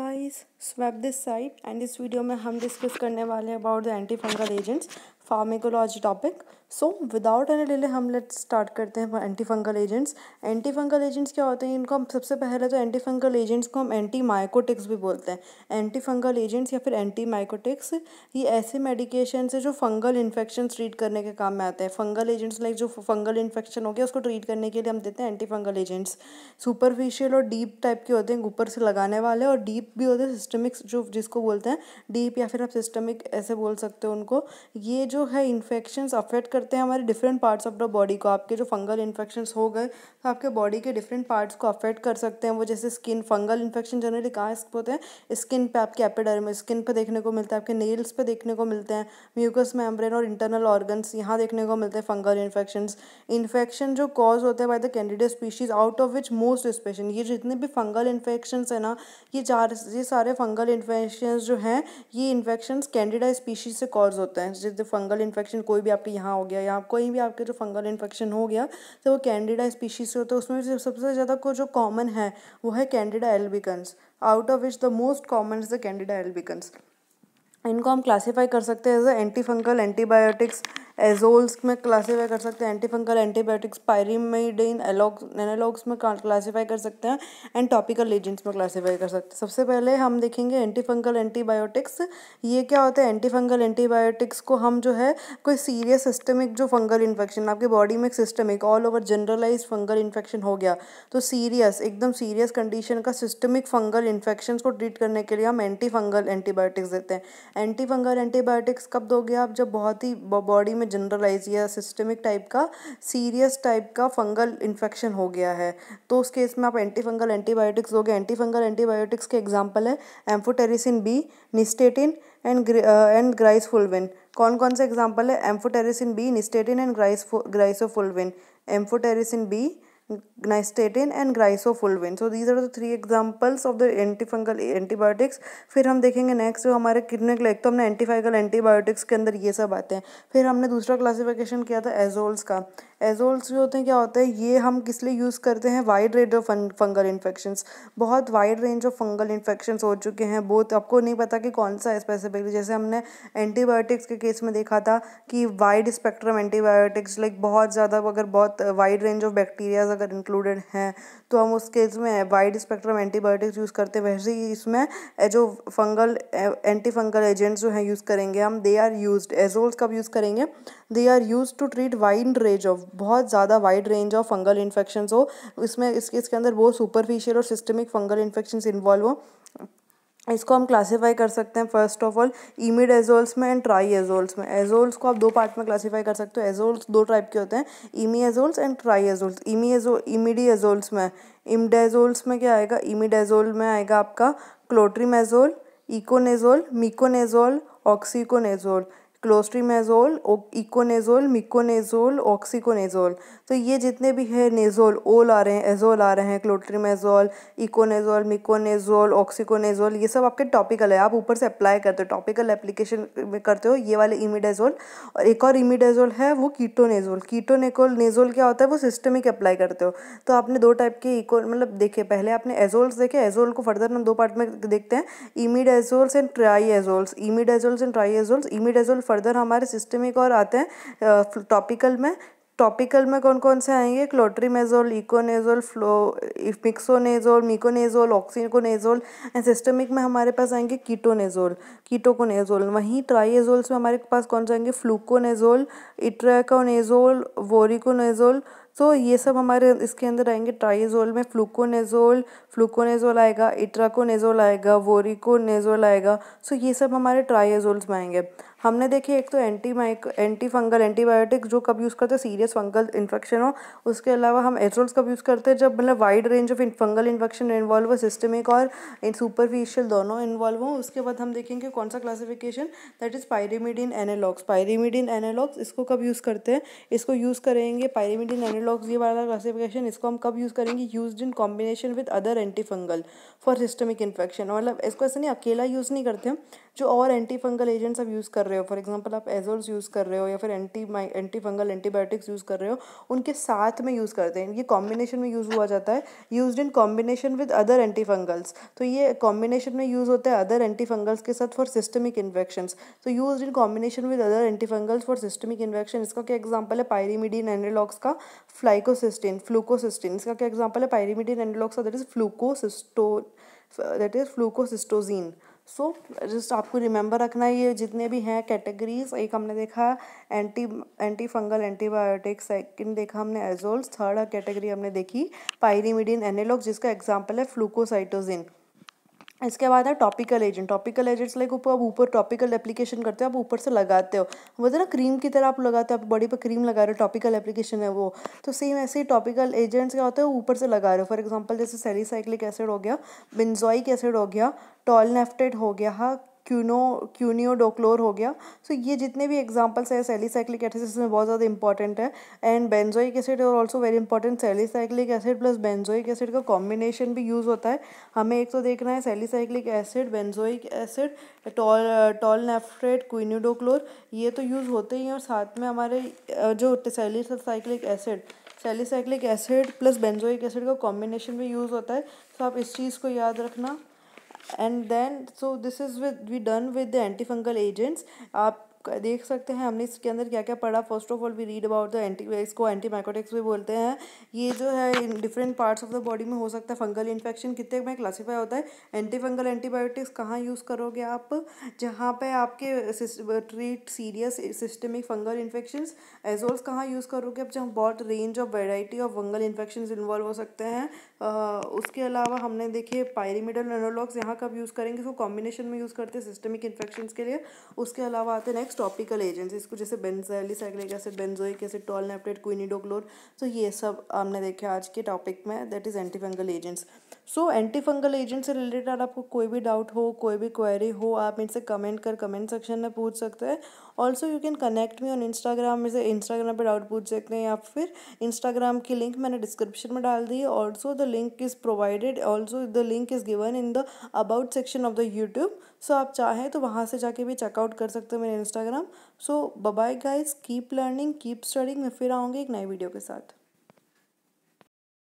guys swap this side and इस video में हम डिस्कस करने वाले हैं about the anti fungal agents pharmacology topic so without any delay हम लेट स्टार्ट करते हैं anti fungal agents anti fungal agents क्या होते हैं इनको हम सबसे पहले तो एंटी फंगल एजेंट्स को हम एंटी माइकोटिक्स भी बोलते हैं एंटी फंगल एजेंट्स या फिर एंटी माइकोटिक्स ये ऐसे मेडिकेशन है जो फंगल इन्फेक्शन ट्रीट करने के काम में आते हैं फंगल एजेंट्स लाइक जो फंगल इन्फेक्शन हो गया उसको ट्रीट करने के लिए हम देते हैं एंटी फंगल एजेंट्स सुपरफिशियल और डीप टाइप के होते हैं ऊपर से लगाने वाले और डीप भी होते हैं सिस्टमिक जो जिसको बोलते हैं डीप या फिर आप सिस्टमिक ऐसे बोल सकते हो उनको ये जो है इन्फेक्शंस अफेक्ट करते हैं हमारे different parts of the body को आपके जो फंगल इन्फेक्शंस हो गए तो आपके बॉडी के डिफरेंट पार्ट्स को अफेक्ट कर सकते हैं वो जैसे स्किन फंगल इन्फेक्शन जनरली कहाँ होते हैं स्किन पे आपके एपिडर्म स्किन पे देखने को मिलता है आपके नेल्स पे देखने को मिलते हैं म्यूकस मेम्ब्रेन और इंटरनल ऑर्गन्स यहाँ देखने को मिलते हैं फंगल इन्फेक्शन इन्फेक्शन जो कॉज होते हैं by the candidate species out of which most species ये जितने भी फंगल इन्फेक्शन है ना ये चार ये सारे फंगल इन्फेक्शन जो हैं ये इन्फेक्शन कैंडिडा स्पीशीज से कॉज होते हैं जिस फंगल इन्फेक्शन कोई भी आपके यहाँ हो गया या कोई भी आपके जो फंगल इन्फेक्शन हो गया तो वो कैंडिडा स्पीशीज से होता है उसमें सबसे ज़्यादा को जो कॉमन है वो है candida albicans out of which the most common is the candida albicans इनको हम क्लासीफाई कर सकते हैं as anti fungal antibiotics azoles में क्लासीफाई कर सकते हैं anti fungal antibiotics pyrimidine analogs analogs में क्लासीफाई कर सकते हैं एंड टॉपिकल एजेंट्स में क्लासीफाई कर सकते हैं सबसे पहले हम देखेंगे एंटी फंगल एंटीबायोटिक्स ये क्या होता है एंटी फंगल एंटीबायोटिक्स को हम जो है कोई सीरियस सिस्टमिक जो फंगल इन्फेक्शन आपके बॉडी में एक systemic all over generalise fungal infection हो गया तो सीरियस एकदम सीरियस कंडीशन का सिस्टमिक फंगल इन्फेक्शन को ट्रीट करने के लिए हम एंटी फंगल एंटीबायोटिक्स देते हैं एंटी फंगल एंटीबायोटिक्स कब दोगे आप जब बहुत ही बॉडी में जनरलाइज या सिस्टमिक टाइप का सीरियस टाइप का फंगल इन्फेक्शन हो गया है तो उस केस में आप एंटी फंगल एंटीबायोटिक्स दोगे एंटी फंगल एंटीबायोटिक्स के एग्जाम्पल है amphotericin B nystatin and and griseofulvin कौन कौन से एग्जाम्पल है amphotericin B nystatin and gris griseofulvin amphotericin B nystatin and griseofulvin so these are the three examples of the antifungal antibiotics फिर हम देखेंगे next जो हमारे किडनी एक तो हमने एंटीफाइगल एंटीबायोटिक्स के अंदर ये सब आते हैं फिर हमने दूसरा क्लासिफिकेशन किया था एजोल्स का एजोल्स जो होते हैं क्या होते हैं ये हम किस लिए यूज़ करते हैं wide range of fungal infections बहुत wide range of fungal infection हो चुके हैं बहुत आपको नहीं पता कि कौन सा है स्पेसिफिकली जैसे हमने एंटीबायोटिक्स के केस में देखा था कि वाइड स्पेक्ट्रम एंटीबायोटिक्स लाइक बहुत ज़्यादा अगर बहुत वाइड रेंज ऑफ बैक्टीरियाज अगर इंक्लूडेड हैं तो हम उस केस में वाइड स्पेक्ट्रम एंटीबायोटिक्स यूज़ करते हैं वैसे ही इसमें जो फंगल एंटी फंगल एजेंट्स जो हैं यूज़ करेंगे हम दे आर यूज एजोल्स कब यूज़ करेंगे they are use to treat wide range of बहुत ज़्यादा wide range of fungal infection हो इसमें इसके इसके अंदर बहुत सुपरफिशियल और सिस्टमिक फंगल इन्फेक्शन इन्वॉल्व हो इसको हम क्लासीफाई कर सकते हैं first of all imidazoles में एंड ट्राई एजोल्स में एजोल्स को आप दो पार्ट में क्लासीफाई कर सकते हो एजोल्स दो टाइप के होते हैं imidazoles and triazoles imidazole imidazoles में इमडेजोल्स में क्या आएगा एजोल में आएगा आपका क्लोट्रीमेजोल इकोनेजोल मिकोनेजोल ऑक्सीकोनेजोल क्लोस्ट्रीमेजोल इकोनेजोल मिकोनेजोल ऑक्सीकोनेजोल तो ये जितने भी है नेजोल ओल आ रहे हैं एजोल आ रहे हैं क्लोट्रीमेजोल इकोनेजोल मिकोनेजोल ऑक्सीकोनेजोल ये सब आपके टॉपिकल है आप ऊपर से अप्लाई करते हो टॉपिकल एप्लीकेशन में करते हो ये वाले इमिडेजोल और एक और इमिडेजोल है वो कीटोनेजोल कीटोनेकोल नेजोल क्या होता है वो सिस्टमिक अप्लाई करते हो तो आपने दो टाइप के इको मतलब देखे पहले आपने एजोल्स देखे एजोल को फर्दर हम दो पार्ट में देखते हैं imidazoles and triazoles imidazoles and triazoles imidazole further हमारे सिस्टमिक और आते हैं टॉपिकल में टॉपिकल में कौन कौन से आएंगे clotrimazole econazole flow miconazole miconazole oxiconazole and systemic में हमारे पास आएंगे कीटोनेजोल कीटोकोनेजोल वहीं ट्राइएजोल्स में हमारे पास कौन से आएंगे फ्लूकोनेजोल इट्राकोनेजोल वोरिकोनेजोल तो ये सब हमारे इसके अंदर आएंगे ट्राइजोल में फ्लूकोनेजोल फ्लूकोनेजोल आएगा इट्राकोनेजोल आएगा वोरिकोनेजोल आएगा सो तो ये सब हमारे ट्राइजोल्स में आएंगे हमने देखिए एक तो anti mic anti fungal antibiotic जो कब यूज़ करते हैं सीरियस फंगल इन्फेक्शन हो उसके अलावा हम एजोल्स कब यूज़ करते हैं जब मतलब wide range of fungal infection involve हो सिस्टमिक और इन सुपरफिशियल दोनों इन्वॉल्व हो उसके बाद हम देखेंगे कौन सा classification that is pyrimidine analogs pyrimidine analogs इसको कब यूज़ करते हैं इसको यूज़ करेंगे पायरीमिडिन एनालॉग्स ये वाला क्लासिफिकेशन इसको हम कब यूज़ करेंगे use in combination with other anti fungal for systemic infection मतलब इसको ऐसे नहीं अकेला यूज़ नहीं करते हम जो और एंटी फंगल एजेंट्स अब यूज़ कर रहे हो फॉर एग्जांपल आप एजोल्स यूज़ कर रहे हो या फिर anti my anti fungal antibiotics use कर रहे हो उनके साथ में यूज़ करते हैं ये कॉम्बिनेशन में यूज़ हुआ जाता है use in combination with other anti fungals तो ये कॉम्बिनेशन में यूज़ होता है अदर एंटी फंगल्स के साथ फॉर सिस्टमिक इन्फेक्शन तो use in combination with other anti fungals for systemic infection इसका क्या एग्जाम्पल है पायरीमिडीन एंडलॉक्स का फ्लाइकोसिस्टिन फ्लूकोसिस्टिन इसका क्या एग्जाम्पल है पायरीमिडीन एंडलॉक्स का that is flucytosine that is flucytosine so just आपको रिमेंबर रखना है ये जितने भी हैं कैटेगरीज एक हमने देखा anti anti fungal antibiotic second देखा हमने एजोल्स थर्ड कैटेगरी हमने देखी पायरीमिडिन एनेलॉग जिसका एग्जांपल है फ्लूकोसाइटोजिन इसके बाद है topical agent topical agents like ऊपर आप ऊपर टॉपिकल एप्लीकेशन करते हो आप ऊपर से लगाते हो वो तो ना क्रीम की तरह आप लगाते हो आप बॉडी पर क्रीम लगा रहे हो टॉपिकल एप्लीकेशन है वो तो सेम ऐसे ही टॉपिकल एजेंट्स क्या होते हैं ऊपर से लगा रहे हो फॉर एग्जाम्पल जैसे सेलिसाइक्लिक एसिड हो गया बिन्जॉइक एसिड हो गया टॉल हो गया हाँ, क्यूनो क्यूनियोडोक्लोर हो गया सो so, ये जितने भी एग्जांपल्स हैं सेलीसाइक्लिक एसिड इसमें बहुत ज़्यादा इंपॉर्टेंट है एंड बेंजोइक एसिड और also very important salicylic acid plus benzoic acid का कॉम्बिनेशन भी यूज़ होता है हमें एक तो देखना है salicylic acid benzoic acid tol tolnaftate quiniodochlor ये तो यूज़ होते ही हैं और साथ में हमारे जो salicylic acid salicylic acid plus benzoic acid का कॉम्बिनेशन भी यूज़ होता है सो तो आप इस चीज़ को याद रखना and then so this is with we done with the anti fungal agents आप देख सकते हैं हमने इसके अंदर क्या क्या पढ़ा first of all we read about the anti इसको एंटी माइकोटिक्स भी बोलते हैं ये जो है in different parts of the body में हो सकता है फंगल इन्फेक्शन कितने में क्लासीफाई होता है एंटी फंगल एंटीबायोटिक्स कहाँ यूज़ करोगे आप जहाँ पे आपके treat serious systemic fungal infection azoles कहाँ यूज़ करोगे आप जहाँ बहुत range of variety of fungal infection involve हो सकते हैं उसके अलावा हमने देखिए पायरीमिडल एनोलॉग्स यहाँ कब यूज़ करेंगे इसको कॉम्बिनेशन में यूज़ करते हैं सिस्टमिक इन्फेक्शन के लिए उसके अलावा आते हैं नेक्स्ट टॉपिकल एजेंट्स इसको जैसे cyclic acid benzoic acid tolnaftate quiniodochlor so ये सब हमने देखे आज के टॉपिक में that is antifungal agents so antifungal agent से रिलेटेड आपको कोई भी डाउट हो कोई भी क्वेरी हो आप इनसे कमेंट कर कमेंट सेक्शन में पूछ सकते हैं also you can connect me on Instagram में से इंस्टाग्राम पर डाउट पूछ सकते हैं या फिर इंस्टाग्राम की लिंक मैंने डिस्क्रिप्शन में डाल दी है also the link is provided also the link is given in the about section of the YouTube so आप चाहें तो वहाँ से जाके भी चेकआउट कर सकते हो मेरे Instagram so bye guys keep learning keep studying मैं फिर आऊँगी एक नई वीडियो के साथ